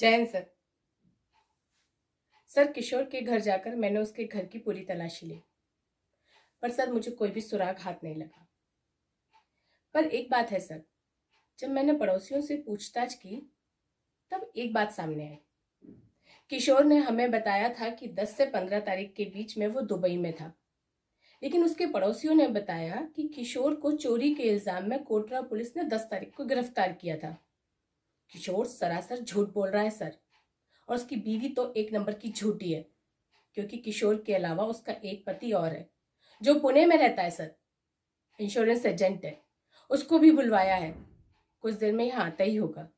Jain sir sir किशोर के घर जाकर मैंने उसके घर की पूरी तलाशी ली पर सर मुझे कोई भी सुराग हाथ नहीं लगा पर एक बात है सर जब मैंने पड़ोसियों से पूछताछ की तब एक बात सामने आई किशोर ने हमें बताया था कि 10 से 15 तारीख के बीच में वो दुबई में था लेकिन उसके पड़ोसियों ने बताया कि किशोर को चोरी के इल्जाम में कोटरा पुलिस ने 10 तारीख को गिरफ्तार किया था किशोर सरासर झूठ बोल रहा है सर और उसकी बीवी तो एक नंबर की झूठी है क्योंकि किशोर के अलावा उसका एक पति और है जो पुणे में रहता है सर इंश्योरेंस एजेंट है उसको भी बुलवाया है कुछ देर में यहाँ आता ही होगा